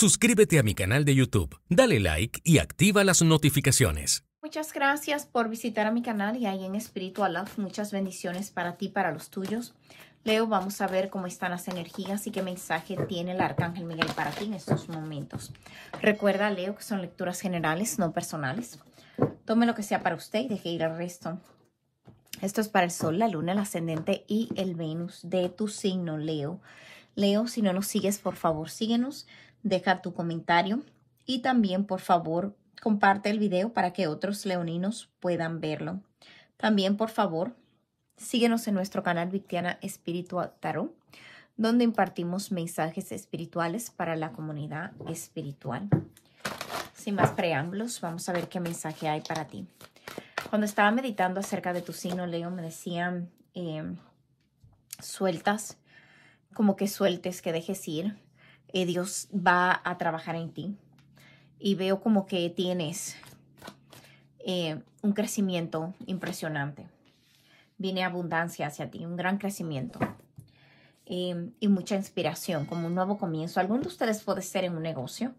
Suscríbete a mi canal de YouTube, dale like y activa las notificaciones. Muchas gracias por visitar a mi canal y ahí en Spiritual Love. Muchas bendiciones para ti, para los tuyos. Leo, vamos a ver cómo están las energías y qué mensaje tiene el Arcángel Miguel para ti en estos momentos. Recuerda, Leo, que son lecturas generales, no personales. Tome lo que sea para usted y deje ir al resto. Esto es para el Sol, la Luna, el Ascendente y el Venus de tu signo, Leo. Leo, si no nos sigues, por favor, síguenos. Deja tu comentario y también, por favor, comparte el video para que otros leoninos puedan verlo. También, por favor, síguenos en nuestro canal Victiana Espiritual Tarot, donde impartimos mensajes espirituales para la comunidad espiritual. Sin más preámbulos, vamos a ver qué mensaje hay para ti. Cuando estaba meditando acerca de tu signo, Leo, me decían, eh, sueltas, como que sueltes, que dejes ir. Eh, Dios va a trabajar en ti. Y veo como que tienes eh, un crecimiento impresionante. Viene abundancia hacia ti, un gran crecimiento. Eh, y mucha inspiración, como un nuevo comienzo. Alguno de ustedes puede ser en un negocio,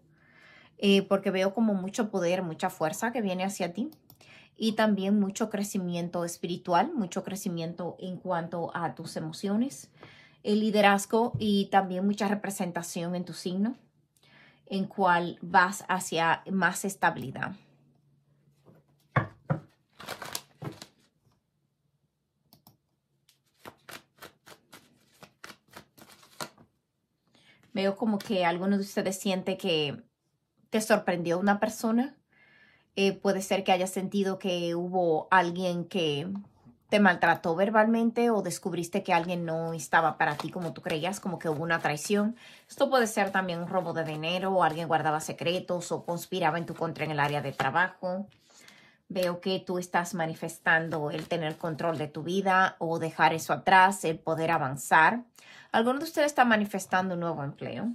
porque veo como mucho poder, mucha fuerza que viene hacia ti y también mucho crecimiento espiritual, mucho crecimiento en cuanto a tus emociones, el liderazgo y también mucha representación en tu signo, en cual vas hacia más estabilidad. Veo como que alguno de ustedes siente que te sorprendió una persona. Eh, puede ser que haya sentido que hubo alguien que te maltrató verbalmente o descubriste que alguien no estaba para ti como tú creías, como que hubo una traición. Esto puede ser también un robo de dinero o alguien guardaba secretos o conspiraba en tu contra en el área de trabajo. Veo que tú estás manifestando el tener control de tu vida o dejar eso atrás, el poder avanzar. Alguno de ustedes está manifestando un nuevo empleo.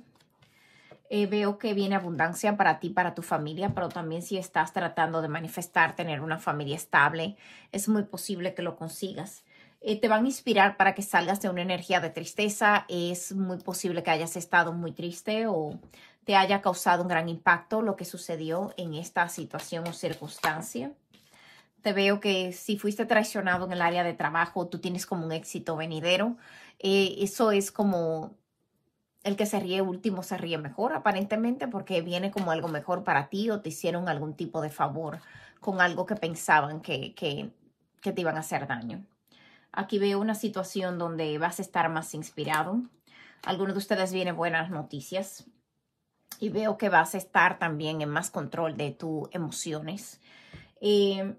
Eh, veo que viene abundancia para ti, para tu familia, pero también si estás tratando de manifestar, tener una familia estable, es muy posible que lo consigas. Eh, te van a inspirar para que salgas de una energía de tristeza. Es muy posible que hayas estado muy triste o te haya causado un gran impacto lo que sucedió en esta situación o circunstancia. Te veo que si fuiste traicionado en el área de trabajo, tú tienes como un éxito venidero. Eh, eso es como el que se ríe último se ríe mejor, aparentemente, porque viene como algo mejor para ti o te hicieron algún tipo de favor con algo que pensaban que, que, te iban a hacer daño. Aquí veo una situación donde vas a estar más inspirado. Algunos de ustedes vienen buenas noticias y veo que vas a estar también en más control de tus emociones. Eh,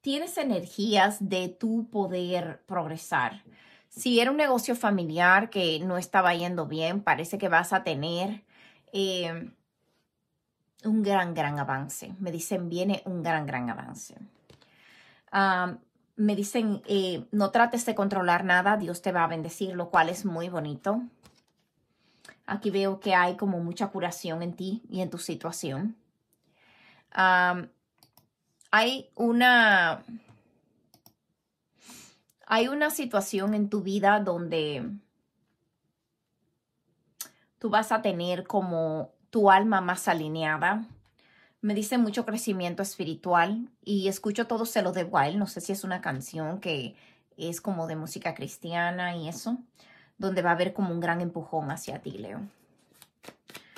tienes energías de tu poder progresar si era un negocio familiar que no estaba yendo bien, parece que vas a tener eh, un gran, gran avance. Me dicen, viene un gran, gran avance. me dicen, eh, no trates de controlar nada, Dios te va a bendecir, lo cual es muy bonito. Aquí veo que hay como mucha curación en ti y en tu situación. hay una hay una situación en tu vida donde tú vas a tener como tu alma más alineada. Me dice mucho crecimiento espiritual y escucho todo se lo de No sé si es una canción que es como de música cristiana y eso, donde va a haber como un gran empujón hacia ti, Leo.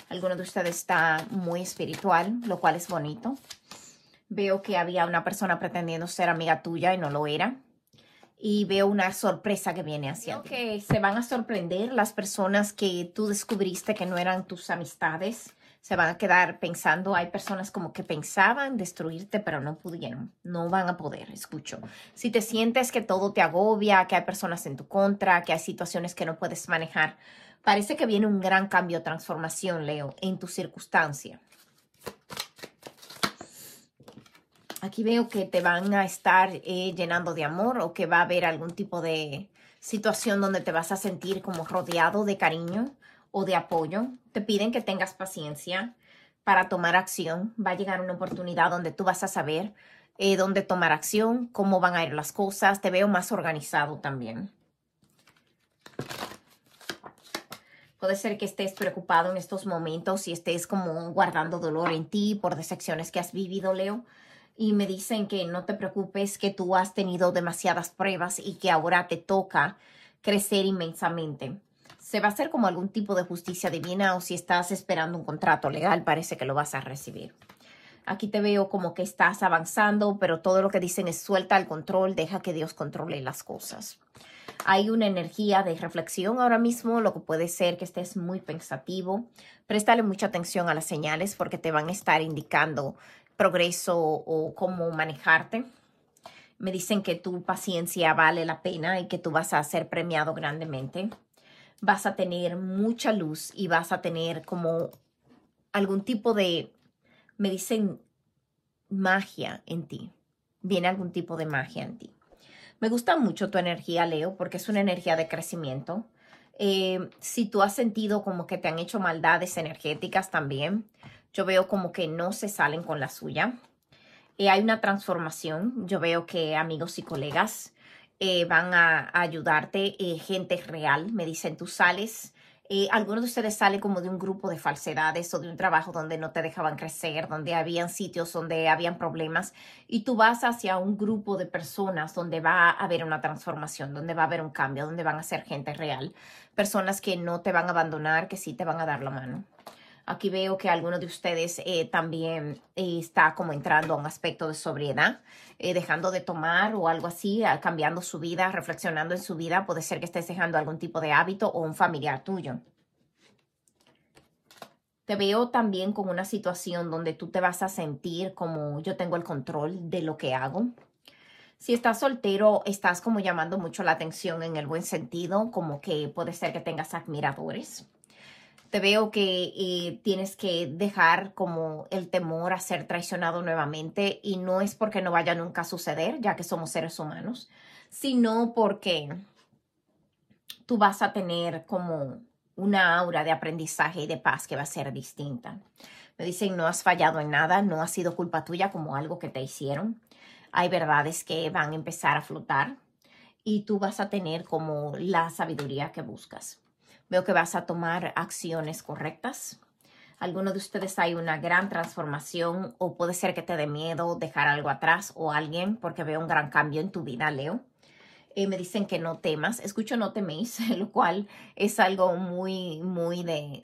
Alguno de ustedes está muy espiritual, lo cual es bonito. Veo que había una persona pretendiendo ser amiga tuya y no lo era y veo una sorpresa que viene hacia ti. que se van a sorprender las personas que tú descubriste que no eran tus amistades. Se van a quedar pensando, hay personas como que pensaban destruirte, pero no pudieron, no van a poder, escucho. Si te sientes que todo te agobia, que hay personas en tu contra, que hay situaciones que no puedes manejar, parece que viene un gran cambio, transformación, Leo, en tu circunstancia aquí veo que te van a estar eh, llenando de amor o que va a haber algún tipo de situación donde te vas a sentir como rodeado de cariño o de apoyo. Te piden que tengas paciencia para tomar acción. Va a llegar una oportunidad donde tú vas a saber eh, dónde tomar acción, cómo van a ir las cosas. Te veo más organizado también. Puede ser que estés preocupado en estos momentos y estés como guardando dolor en ti por decepciones que has vivido, Leo y me dicen que no te preocupes, que tú has tenido demasiadas pruebas y que ahora te toca crecer inmensamente. Se va a hacer como algún tipo de justicia divina o si estás esperando un contrato legal, parece que lo vas a recibir. Aquí te veo como que estás avanzando, pero todo lo que dicen es suelta el control, deja que Dios controle las cosas. Hay una energía de reflexión ahora mismo, lo que puede ser que estés muy pensativo. Préstale mucha atención a las señales porque te van a estar indicando progreso o cómo manejarte. Me dicen que tu paciencia vale la pena y que tú vas a ser premiado grandemente. Vas a tener mucha luz y vas a tener como algún tipo de, me dicen, magia en ti. Viene algún tipo de magia en ti. Me gusta mucho tu energía, Leo, porque es una energía de crecimiento. Eh, si tú has sentido como que te han hecho maldades energéticas también, yo veo como que no se salen con la suya. Eh, hay una transformación. Yo veo que amigos y colegas eh, van a, ayudarte. Eh, gente real, me dicen, tú sales. algunos de ustedes salen como de un grupo de falsedades o de un trabajo donde no te dejaban crecer, donde habían sitios donde habían problemas y tú vas hacia un grupo de personas donde va a haber una transformación, donde va a haber un cambio, donde van a ser gente real, personas que no te van a abandonar, que sí te van a dar la mano. Aquí veo que alguno de ustedes eh, también eh, está como entrando a un aspecto de sobriedad, eh, dejando de tomar o algo así, ah, cambiando su vida, reflexionando en su vida. Puede ser que estés dejando algún tipo de hábito o un familiar tuyo. Te veo también con una situación donde tú te vas a sentir como yo tengo el control de lo que hago. Si estás soltero, estás como llamando mucho la atención en el buen sentido, como que puede ser que tengas admiradores te veo que eh, tienes que dejar como el temor a ser traicionado nuevamente y no es porque no vaya nunca a suceder, ya que somos seres humanos, sino porque tú vas a tener como una aura de aprendizaje y de paz que va a ser distinta. Me dicen, no has fallado en nada, no ha sido culpa tuya como algo que te hicieron. Hay verdades que van a empezar a flotar y tú vas a tener como la sabiduría que buscas. Veo que vas a tomar acciones correctas. Alguno de ustedes hay una gran transformación o puede ser que te dé miedo dejar algo atrás o alguien porque veo un gran cambio en tu vida, Leo. Eh, me dicen que no temas. Escucho no teméis, lo cual es algo muy, muy de,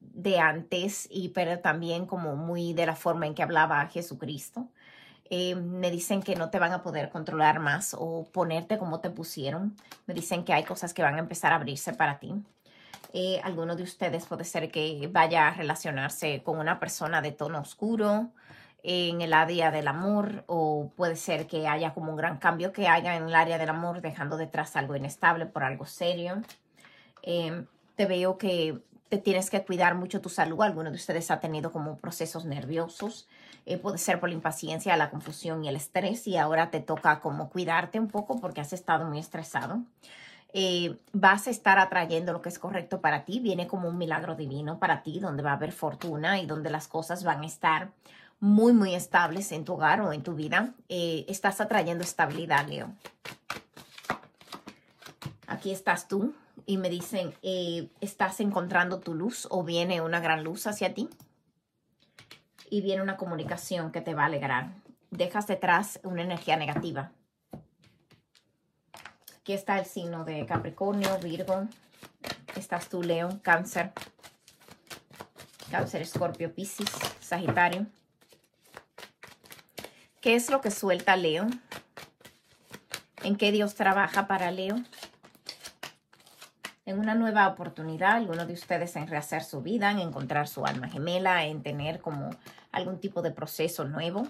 de antes, y pero también como muy de la forma en que hablaba Jesucristo. Eh, me dicen que no te van a poder controlar más o ponerte como te pusieron. Me dicen que hay cosas que van a empezar a abrirse para ti. Eh, alguno de ustedes puede ser que vaya a relacionarse con una persona de tono oscuro en el área del amor o puede ser que haya como un gran cambio que haya en el área del amor dejando detrás algo inestable por algo serio. Em, te veo que te tienes que cuidar mucho tu salud. Alguno de ustedes ha tenido como procesos nerviosos. Eh, puede ser por la impaciencia, la confusión y el estrés y ahora te toca como cuidarte un poco porque has estado muy estresado. Eh, vas a estar atrayendo lo que es correcto para ti. Viene como un milagro divino para ti, donde va a haber fortuna y donde las cosas van a estar muy, muy estables en tu hogar o en tu vida. Eh, estás atrayendo estabilidad, Leo. Aquí estás tú y me dicen, eh, estás encontrando tu luz o viene una gran luz hacia ti. Y viene una comunicación que te va a alegrar. Dejas detrás una energía negativa Aquí está el signo de Capricornio, Virgo. Estás tú, León, Cáncer. Cáncer, Escorpio, Piscis, Sagitario. ¿Qué es lo que suelta Leo? ¿En qué Dios trabaja para Leo? En una nueva oportunidad, alguno de ustedes en rehacer su vida, en encontrar su alma gemela, en tener como algún tipo de proceso nuevo.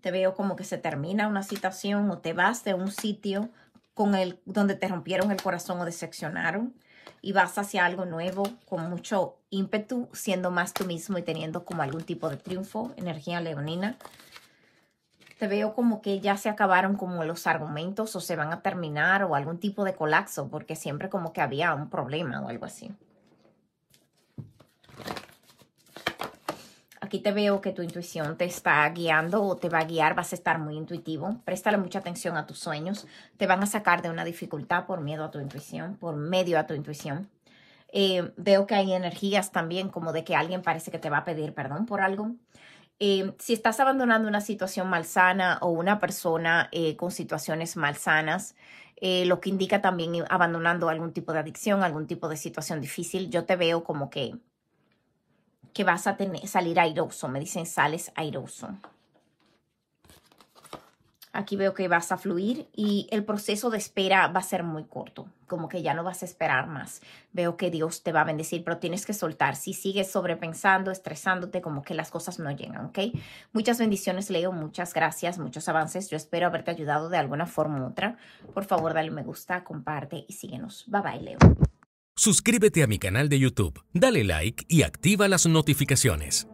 Te veo como que se termina una situación o te vas de un sitio con el, donde te rompieron el corazón o decepcionaron y vas hacia algo nuevo con mucho ímpetu, siendo más tú mismo y teniendo como algún tipo de triunfo, energía leonina. Te veo como que ya se acabaron como los argumentos o se van a terminar o algún tipo de colapso porque siempre como que había un problema o algo así. Aquí te veo que tu intuición te está guiando o te va a guiar, vas a estar muy intuitivo. Préstale mucha atención a tus sueños. Te van a sacar de una dificultad por miedo a tu intuición, por medio a tu intuición. Eh, veo que hay energías también como de que alguien parece que te va a pedir perdón por algo. Eh, si estás abandonando una situación malsana o una persona eh, con situaciones malsanas, lo que indica también abandonando algún tipo de adicción, algún tipo de situación difícil, yo te veo como que que vas a tener, salir airoso. Me dicen, sales airoso. Aquí veo que vas a fluir y el proceso de espera va a ser muy corto, como que ya no vas a esperar más. Veo que Dios te va a bendecir, pero tienes que soltar. Si sigues sobrepensando, estresándote, como que las cosas no llegan, ¿ok? Muchas bendiciones, Leo, muchas gracias, muchos avances. Yo espero haberte ayudado de alguna forma u otra. Por favor, dale me gusta, comparte y síguenos. Bye bye, Leo. Suscríbete a mi canal de YouTube, dale like y activa las notificaciones.